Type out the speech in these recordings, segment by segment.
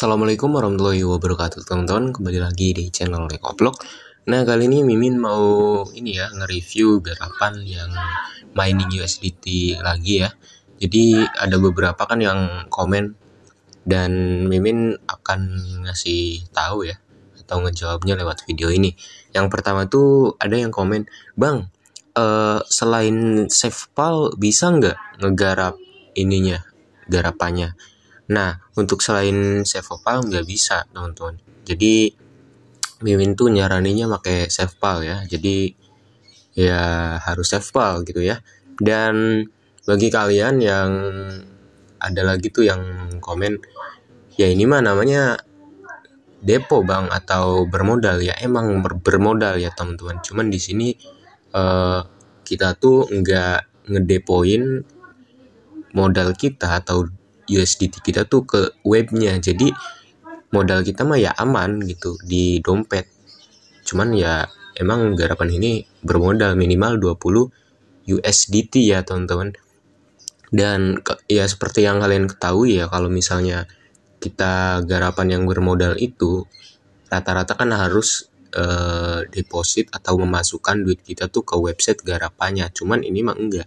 Assalamualaikum warahmatullahi wabarakatuh teman-teman Kembali lagi di channel Lekoblog Nah kali ini Mimin mau ini ya nge-review garapan yang mining USDT lagi ya Jadi ada beberapa kan yang komen Dan Mimin akan ngasih tahu ya Atau ngejawabnya lewat video ini Yang pertama tuh ada yang komen Bang uh, selain save file bisa nggak ngegarap ininya garapannya Nah, untuk selain Savepal nggak bisa, teman-teman. Jadi Mimin tuh nyaraninya pakai Savepal ya. Jadi ya harus Savepal gitu ya. Dan bagi kalian yang ada lagi tuh yang komen ya ini mah namanya depo bang atau bermodal ya emang ber bermodal ya teman-teman cuman di sini uh, kita tuh nggak ngedepoin modal kita atau USDT kita tuh ke webnya jadi modal kita mah ya aman gitu di dompet cuman ya emang garapan ini bermodal minimal 20 USDT ya teman-teman dan ya seperti yang kalian ketahui ya kalau misalnya kita garapan yang bermodal itu rata-rata kan harus eh, deposit atau memasukkan duit kita tuh ke website garapannya cuman ini mah enggak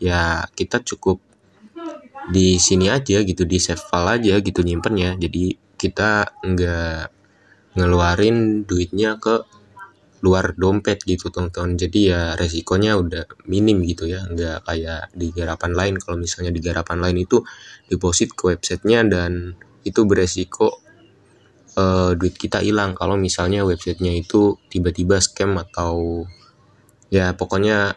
ya kita cukup di sini aja gitu di save file aja gitu nyimpennya jadi kita nggak ngeluarin duitnya ke luar dompet gitu teman-teman jadi ya resikonya udah minim gitu ya nggak kayak di garapan lain kalau misalnya di garapan lain itu deposit ke websitenya dan itu beresiko uh, duit kita hilang kalau misalnya websitenya itu tiba-tiba scam atau ya pokoknya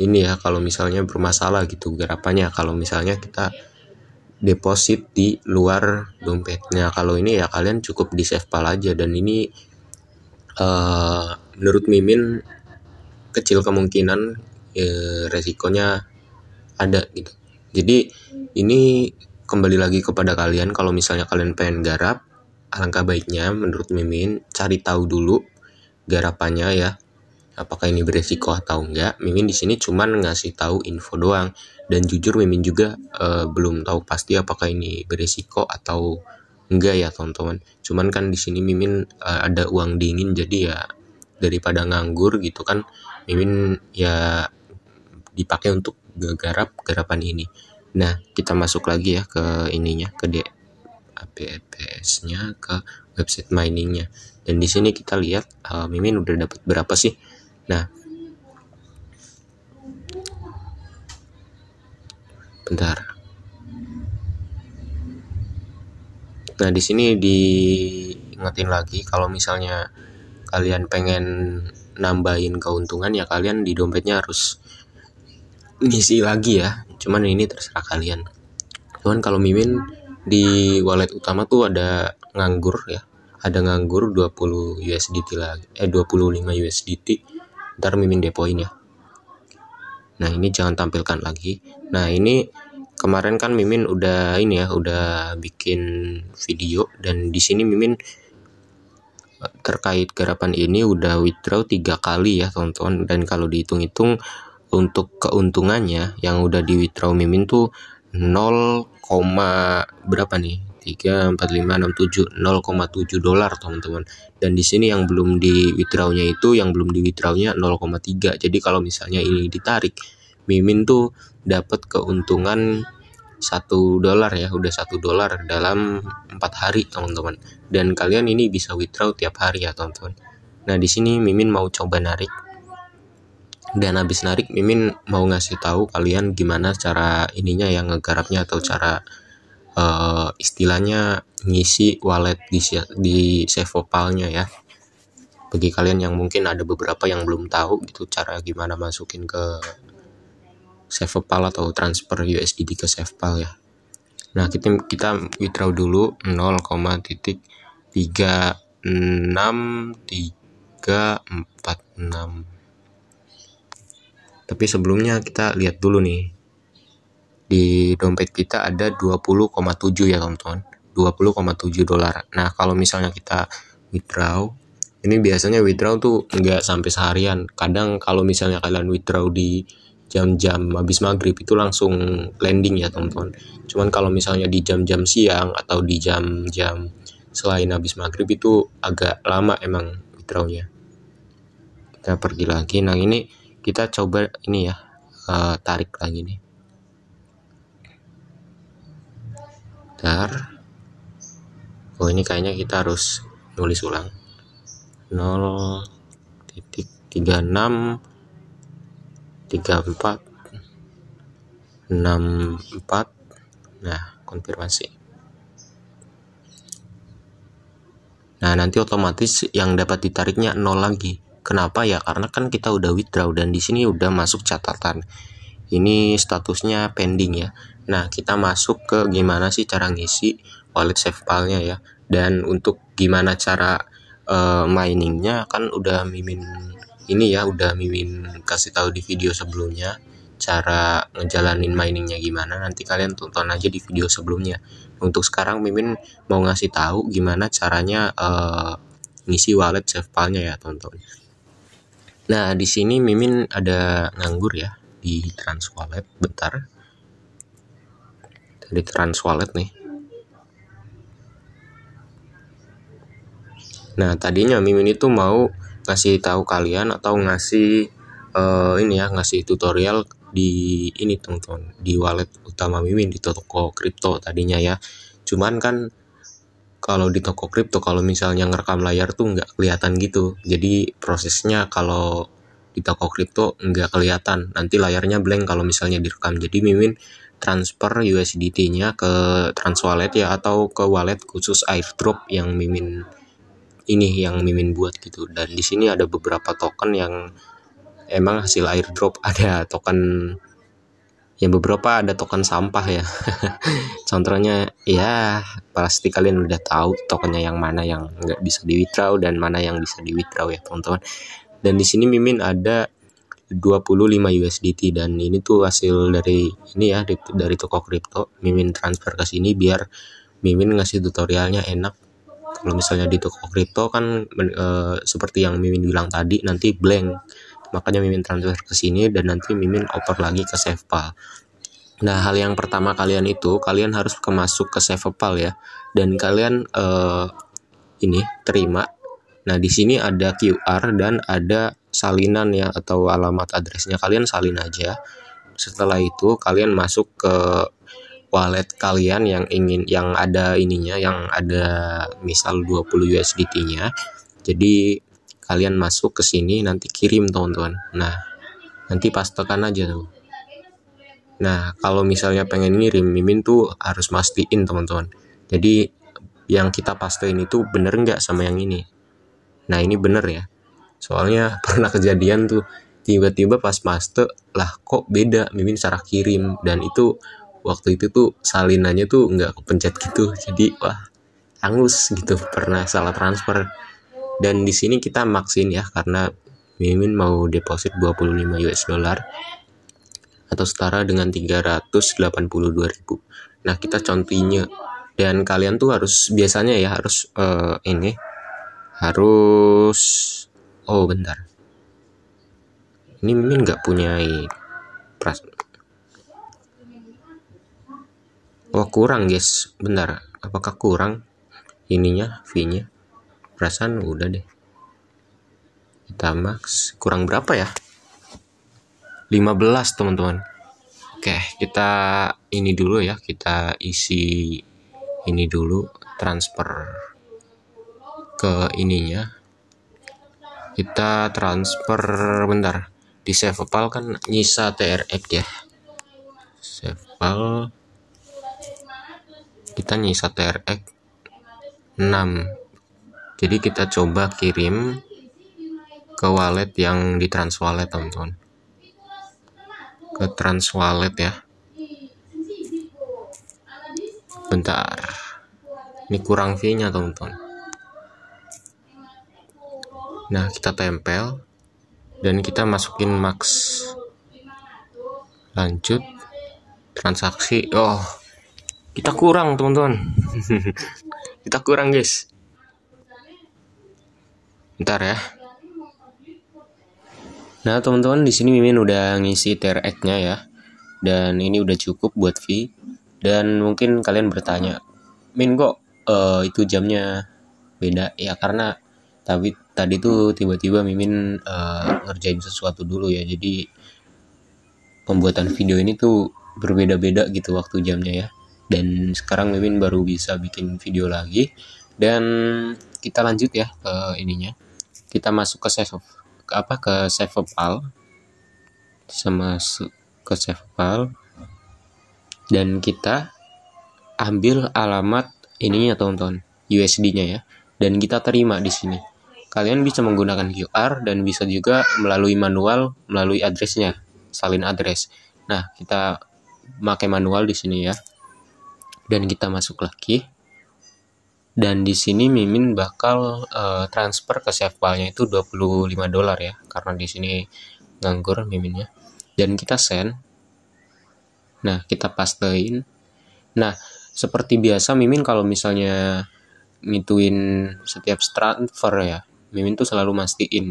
ini ya kalau misalnya bermasalah gitu garapannya kalau misalnya kita deposit di luar dompetnya kalau ini ya kalian cukup di save pal aja dan ini uh, menurut mimin kecil kemungkinan uh, resikonya ada gitu jadi ini kembali lagi kepada kalian kalau misalnya kalian pengen garap alangkah baiknya menurut mimin cari tahu dulu garapannya ya apakah ini beresiko atau enggak mimin di sini cuman ngasih tahu info doang dan jujur mimin juga uh, belum tahu pasti apakah ini beresiko atau enggak ya teman-teman cuman kan di sini mimin uh, ada uang dingin jadi ya daripada nganggur gitu kan mimin ya dipakai untuk garap garapan ini nah kita masuk lagi ya ke ininya ke D APPS-nya ke website miningnya dan di sini kita lihat uh, Mimin udah dapat berapa sih nah bentar nah di sini diingetin lagi kalau misalnya kalian pengen nambahin keuntungan ya kalian di dompetnya harus ngisi lagi ya cuman ini terserah kalian cuman kalau mimin di wallet utama tuh ada nganggur ya ada nganggur 20 USDT lagi eh 25 USDT ntar mimin depoin ya nah ini jangan tampilkan lagi nah ini kemarin kan mimin udah ini ya udah bikin video dan di sini mimin eh, terkait garapan ini udah withdraw tiga kali ya tonton dan kalau dihitung-hitung untuk keuntungannya yang udah di withdraw mimin tuh 0, berapa nih 3 4 5 6 7 0,7 dolar teman-teman dan di sini yang belum di withdrawnya itu yang belum di withdrawnya 0,3 jadi kalau misalnya ini ditarik Mimin tuh dapat keuntungan 1 dolar ya udah 1 dolar dalam 4 hari teman-teman dan kalian ini bisa withdraw tiap hari ya teman-teman nah di sini mimin mau coba narik dan habis narik mimin mau ngasih tahu kalian gimana cara ininya yang ngegarapnya atau cara uh, istilahnya ngisi wallet di di savepalnya ya bagi kalian yang mungkin ada beberapa yang belum tahu gitu cara gimana masukin ke Sevopal atau transfer USD ke Sevopal ya. Nah, kita kita withdraw dulu 0,36346. Tapi sebelumnya kita lihat dulu nih di dompet kita ada 20,7 ya teman-teman 20,7 dolar nah kalau misalnya kita withdraw ini biasanya withdraw tuh nggak sampai seharian kadang kalau misalnya kalian withdraw di jam-jam habis maghrib itu langsung landing ya teman-teman cuman kalau misalnya di jam-jam siang atau di jam-jam selain habis maghrib itu agak lama emang withdrawnya kita pergi lagi nah ini kita coba ini ya uh, tarik lagi nih sebentar oh ini kayaknya kita harus nulis ulang 0.36 nah konfirmasi nah nanti otomatis yang dapat ditariknya 0 lagi kenapa ya karena kan kita udah withdraw dan di sini udah masuk catatan ini statusnya pending ya Nah, kita masuk ke gimana sih cara ngisi wallet file nya ya. Dan untuk gimana cara uh, miningnya kan udah mimin ini ya, udah mimin kasih tahu di video sebelumnya cara ngejalanin miningnya gimana nanti kalian tonton aja di video sebelumnya untuk sekarang mimin mau ngasih tahu gimana caranya uh, ngisi wallet file nya ya tonton nah di sini mimin ada nganggur ya di trans wallet bentar di trans wallet nih nah tadinya Mimin itu mau ngasih tahu kalian atau ngasih uh, ini ya ngasih tutorial di ini teman-teman di wallet utama Mimin di toko kripto tadinya ya cuman kan kalau di toko kripto kalau misalnya ngerekam layar tuh nggak kelihatan gitu jadi prosesnya kalau di toko kripto nggak kelihatan nanti layarnya blank kalau misalnya direkam jadi Mimin transfer USDT-nya ke trans wallet ya atau ke wallet khusus airdrop yang mimin ini yang mimin buat gitu dan di sini ada beberapa token yang emang hasil airdrop ada token yang beberapa ada token sampah ya contohnya ya pasti kalian udah tahu tokennya yang mana yang nggak bisa di withdraw dan mana yang bisa di withdraw ya teman-teman dan di sini mimin ada 25 USDT dan ini tuh hasil dari ini ya dari toko kripto Mimin transfer ke sini biar Mimin ngasih tutorialnya enak kalau misalnya di toko kripto kan e, seperti yang Mimin bilang tadi nanti blank makanya Mimin transfer ke sini dan nanti Mimin oper lagi ke SafePal Nah, hal yang pertama kalian itu kalian harus kemasuk ke SafePal ya dan kalian e, ini terima. Nah, di sini ada QR dan ada salinan ya atau alamat addressnya kalian salin aja setelah itu kalian masuk ke wallet kalian yang ingin yang ada ininya yang ada misal 20 USDT nya jadi kalian masuk ke sini nanti kirim teman-teman nah nanti pas tekan aja tuh nah kalau misalnya pengen ngirim mimin tuh harus mastiin teman-teman jadi yang kita pastiin itu bener nggak sama yang ini nah ini bener ya soalnya pernah kejadian tuh tiba-tiba pas master lah kok beda mimin cara kirim dan itu waktu itu tuh salinannya tuh nggak kepencet gitu jadi wah angus gitu pernah salah transfer dan di sini kita maksin ya karena mimin mau deposit 25 US dollar atau setara dengan ribu nah kita contohnya dan kalian tuh harus biasanya ya harus uh, ini harus oh bentar ini Mimin nggak punya pras oh kurang guys bentar apakah kurang ininya V nya perasaan udah deh kita max kurang berapa ya 15 teman-teman oke kita ini dulu ya kita isi ini dulu transfer ke ininya kita transfer bentar di save file kan nyisa trx ya save file kita nyisa trx 6 jadi kita coba kirim ke wallet yang di trans wallet teman-teman ke trans wallet ya bentar ini kurang v nya teman-teman Nah, kita tempel dan kita masukin max. Lanjut transaksi. Oh, kita kurang, teman-teman. kita kurang, guys. Ntar ya. Nah, teman-teman di sini Mimin udah ngisi TRX-nya ya. Dan ini udah cukup buat V. Dan mungkin kalian bertanya, "Min kok uh, itu jamnya beda?" Ya karena tapi tadi tuh tiba-tiba Mimin uh, ngerjain sesuatu dulu ya jadi pembuatan video ini tuh berbeda-beda gitu waktu jamnya ya dan sekarang Mimin baru bisa bikin video lagi dan kita lanjut ya ke ininya kita masuk ke save ke apa ke save file sama ke save file dan kita ambil alamat ininya teman-teman USD-nya ya dan kita terima di sini Kalian bisa menggunakan QR dan bisa juga melalui manual melalui addressnya, salin address. Nah, kita pakai manual di sini ya. Dan kita masuk lagi. Dan di sini Mimin bakal uh, transfer ke save file-nya itu 25 dolar ya, karena di sini nganggur Miminnya. Dan kita send. Nah, kita pastein. Nah, seperti biasa Mimin kalau misalnya ngituin setiap transfer ya Mimin tuh selalu mastiin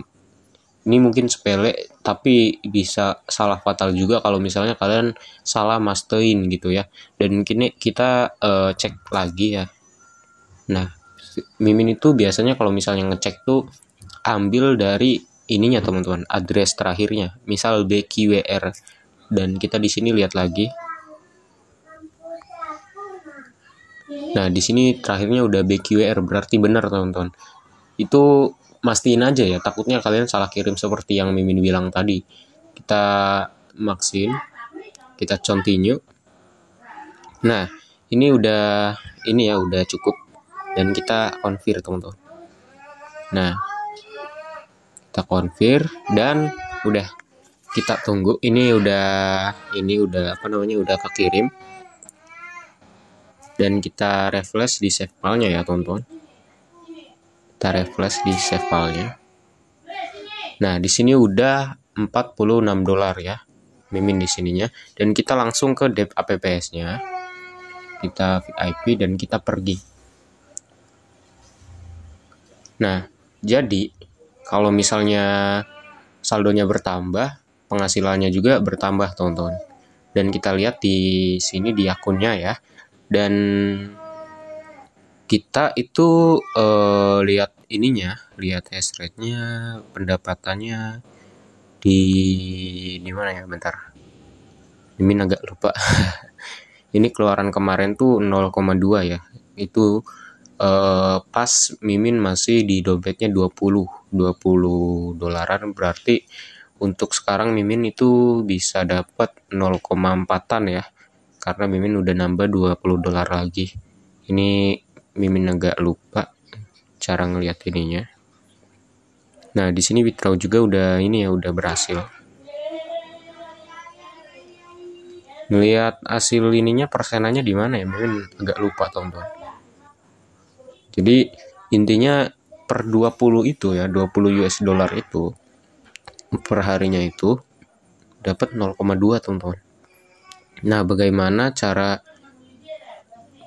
ini mungkin sepele tapi bisa salah fatal juga kalau misalnya kalian salah mastiin gitu ya dan kini kita uh, cek lagi ya nah mimin itu biasanya kalau misalnya ngecek tuh ambil dari ininya teman-teman address terakhirnya misal bqwr dan kita di sini lihat lagi nah di sini terakhirnya udah BQR berarti benar teman-teman itu mastiin aja ya takutnya kalian salah kirim seperti yang Mimin bilang tadi kita maksin kita continue nah ini udah ini ya udah cukup dan kita confirm teman-teman nah kita konfir dan udah kita tunggu ini udah ini udah apa namanya udah kekirim dan kita refresh di save file-nya ya teman-teman kita refresh di save filenya nah di sini udah 46 dolar ya mimin di sininya dan kita langsung ke dev apps nya kita VIP dan kita pergi nah jadi kalau misalnya saldonya bertambah penghasilannya juga bertambah tonton dan kita lihat di sini di akunnya ya dan kita itu uh, lihat ininya, lihat hash rate-nya, pendapatannya di di mana ya bentar. Ini agak lupa. ini keluaran kemarin tuh 0,2 ya. Itu uh, pas Mimin masih di dompetnya 20, 20 dolaran berarti untuk sekarang Mimin itu bisa dapat 0,4-an ya. Karena Mimin udah nambah 20 dolar lagi. Ini mimin agak lupa cara ngelihat ininya nah di sini withdraw juga udah ini ya udah berhasil ngelihat hasil ininya persenannya di mana ya mungkin agak lupa teman-teman jadi intinya per 20 itu ya 20 US dollar itu per harinya itu dapat 0,2 teman-teman nah bagaimana cara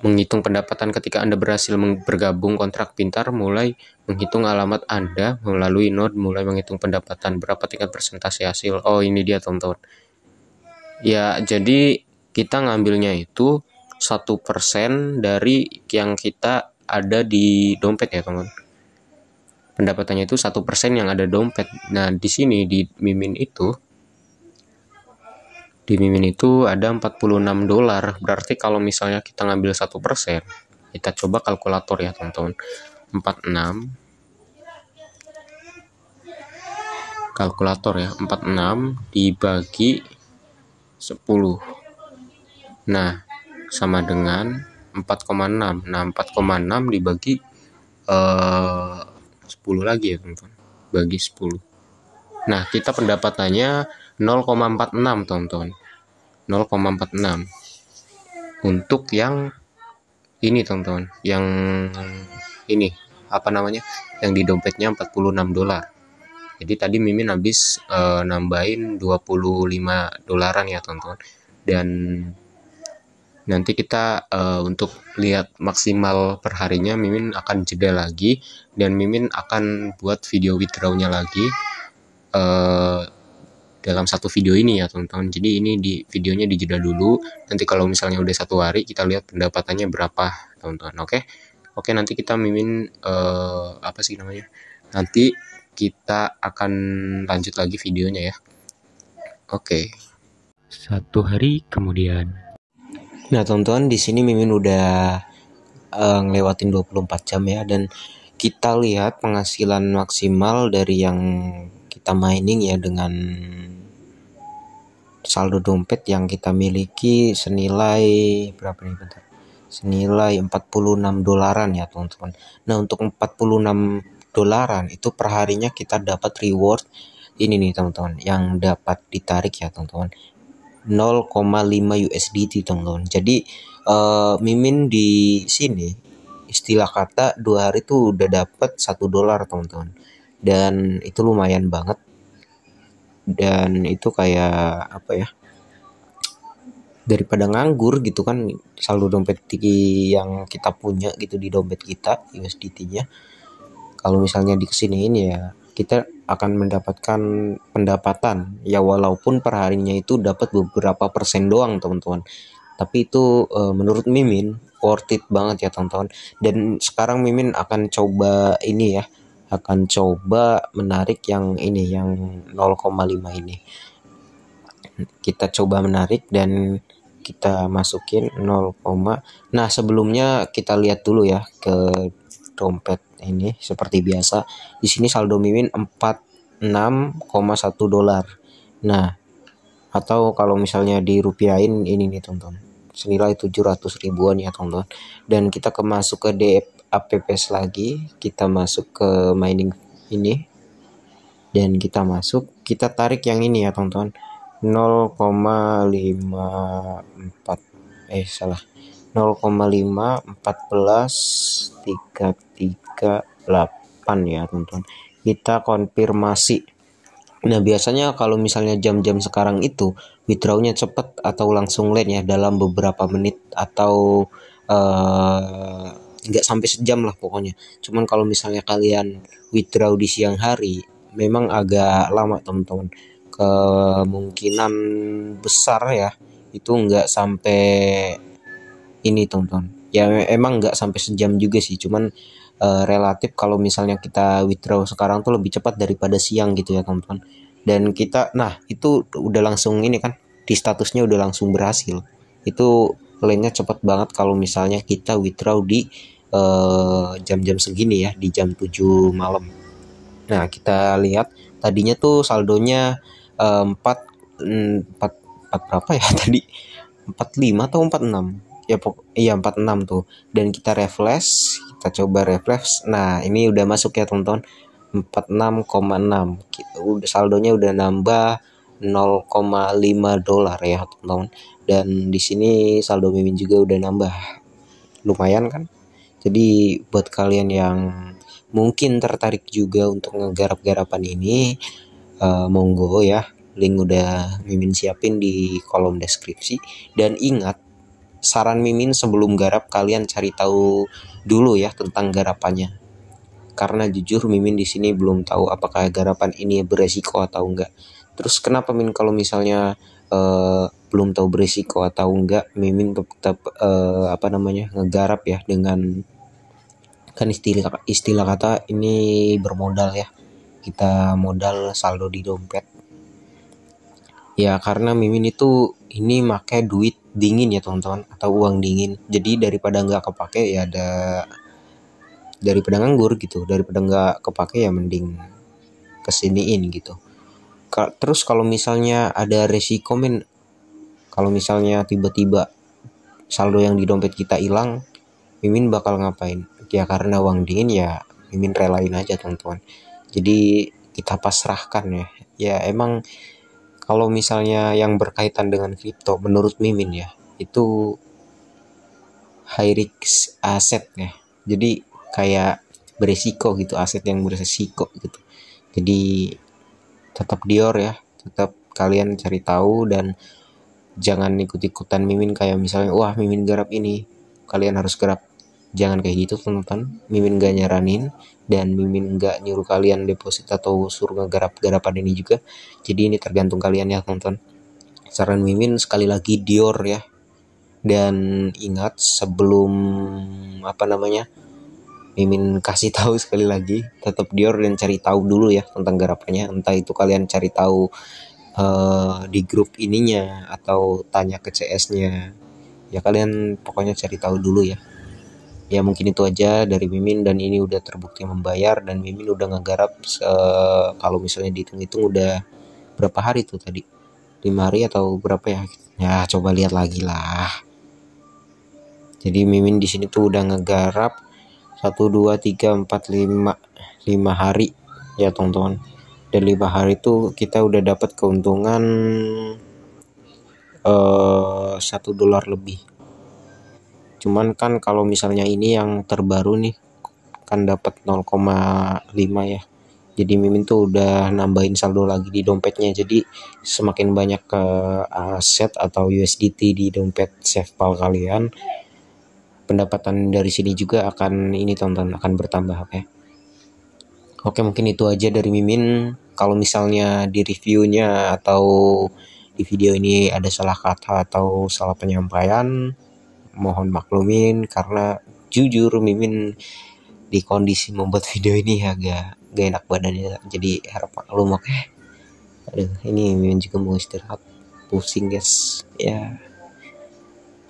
menghitung pendapatan ketika Anda berhasil bergabung kontrak pintar, mulai menghitung alamat Anda melalui node, mulai menghitung pendapatan, berapa tingkat persentase hasil. Oh, ini dia teman-teman. Ya, jadi kita ngambilnya itu satu persen dari yang kita ada di dompet ya teman. Pendapatannya itu satu persen yang ada dompet. Nah, di sini di Mimin itu di Mimin itu ada 46 dolar. Berarti kalau misalnya kita ngambil satu persen kita coba kalkulator ya teman-teman. 46 kalkulator ya 46 dibagi 10 nah sama dengan 4,6 nah 4,6 dibagi eh, 10 lagi ya teman-teman bagi 10 nah kita pendapatannya 0,46 tonton 0,46 untuk yang ini tonton yang ini apa namanya yang di dompetnya 46 dolar jadi tadi mimin habis uh, nambahin 25 dolaran ya tonton dan nanti kita uh, untuk lihat maksimal perharinya mimin akan jeda lagi dan mimin akan buat video withdrawnya lagi uh, dalam satu video ini ya teman-teman jadi ini di videonya dijeda dulu nanti kalau misalnya udah satu hari kita lihat pendapatannya berapa teman-teman oke oke nanti kita mimin uh, apa sih namanya nanti kita akan lanjut lagi videonya ya oke satu hari kemudian nah teman-teman di sini mimin udah uh, ngelewatin 24 jam ya dan kita lihat penghasilan maksimal dari yang kita mining ya dengan saldo dompet yang kita miliki senilai berapa nih bentar senilai 46 dolaran ya teman-teman nah untuk 46 dolaran itu perharinya kita dapat reward ini nih teman-teman yang dapat ditarik ya teman-teman 0,5 USDT teman-teman jadi uh, mimin di sini istilah kata dua hari itu udah dapat satu dolar teman-teman dan itu lumayan banget dan itu kayak apa ya daripada nganggur gitu kan saldo dompet yang kita punya gitu di dompet kita USDT-nya kalau misalnya di kesini ini ya kita akan mendapatkan pendapatan ya walaupun perharinya itu dapat beberapa persen doang teman-teman tapi itu uh, menurut Mimin worth it banget ya teman-teman dan sekarang Mimin akan coba ini ya akan coba menarik yang ini yang 0,5 ini kita coba menarik dan kita masukin 0, nah sebelumnya kita lihat dulu ya ke dompet ini seperti biasa di sini saldo mimin 46,1 dolar nah atau kalau misalnya dirupiahin ini nih teman-teman senilai 700 ribuan ya teman-teman dan kita kemasuk ke DF, apps lagi kita masuk ke mining ini dan kita masuk kita tarik yang ini ya teman-teman 0,54 eh salah 0,5 14 338 ya teman-teman kita konfirmasi nah biasanya kalau misalnya jam-jam sekarang itu withdrawnya cepat atau langsung late ya dalam beberapa menit atau uh, nggak sampai sejam lah pokoknya cuman kalau misalnya kalian withdraw di siang hari memang agak lama teman-teman kemungkinan besar ya itu nggak sampai ini teman-teman ya emang nggak sampai sejam juga sih cuman uh, relatif kalau misalnya kita withdraw sekarang tuh lebih cepat daripada siang gitu ya teman-teman dan kita nah itu udah langsung ini kan di statusnya udah langsung berhasil itu klaimnya cepat banget kalau misalnya kita withdraw di eh, jam-jam uh, segini ya di jam 7 malam nah kita lihat tadinya tuh saldonya uh, 4 4 4 berapa ya tadi 45 atau 46 ya iya 46 tuh dan kita refresh kita coba refresh nah ini udah masuk ya teman-teman 46,6 saldonya udah nambah 0,5 dolar ya teman-teman dan di sini saldo mimin juga udah nambah lumayan kan jadi buat kalian yang mungkin tertarik juga untuk ngegarap-garapan ini uh, monggo ya link udah mimin siapin di kolom deskripsi dan ingat saran mimin sebelum garap kalian cari tahu dulu ya tentang garapannya karena jujur mimin di sini belum tahu apakah garapan ini beresiko atau enggak terus kenapa Min kalau misalnya uh, belum tahu berisiko atau enggak Mimin tetap uh, apa namanya ngegarap ya dengan kan istilah istilah kata ini bermodal ya kita modal saldo di dompet ya karena Mimin itu ini pakai duit dingin ya teman-teman atau uang dingin jadi daripada enggak kepake ya ada daripada nganggur gitu daripada nggak kepake ya mending kesiniin gitu terus kalau misalnya ada resiko men kalau misalnya tiba-tiba saldo yang di dompet kita hilang mimin bakal ngapain ya karena uang dingin ya mimin relain aja teman-teman jadi kita pasrahkan ya ya emang kalau misalnya yang berkaitan dengan kripto menurut mimin ya itu high risk aset ya jadi kayak beresiko gitu aset yang beresiko gitu jadi tetap Dior ya tetap kalian cari tahu dan jangan ikut-ikutan mimin kayak misalnya wah mimin garap ini kalian harus garap jangan kayak gitu teman-teman mimin gak nyaranin dan mimin gak nyuruh kalian deposit atau suruh ngegarap garapan ini juga jadi ini tergantung kalian ya teman-teman saran mimin sekali lagi Dior ya dan ingat sebelum apa namanya Mimin kasih tahu sekali lagi, tetap Dior dan cari tahu dulu ya tentang garapannya. Entah itu kalian cari tahu uh, di grup ininya atau tanya ke CS-nya. Ya kalian pokoknya cari tahu dulu ya. Ya mungkin itu aja dari Mimin dan ini udah terbukti membayar dan Mimin udah ngegarap uh, kalau misalnya dihitung-hitung udah berapa hari tuh tadi? 5 hari atau berapa ya? Ya coba lihat lagi lah. Jadi Mimin di sini tuh udah ngegarap satu dua tiga empat lima lima hari ya teman-teman dan 5 hari itu kita udah dapat keuntungan eh, satu uh, dolar lebih cuman kan kalau misalnya ini yang terbaru nih kan dapat 0,5 ya jadi mimin tuh udah nambahin saldo lagi di dompetnya jadi semakin banyak ke eh, aset atau USDT di dompet safe kalian pendapatan dari sini juga akan ini tonton akan bertambah oke okay? oke mungkin itu aja dari mimin kalau misalnya di reviewnya atau di video ini ada salah kata atau salah penyampaian mohon maklumin karena jujur mimin di kondisi membuat video ini agak gak enak badannya jadi harap maklum oke okay? aduh ini mimin juga mau istirahat pusing guys ya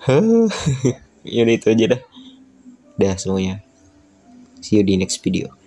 yeah. Yaudah itu aja dah. Dah semuanya. See you di next video.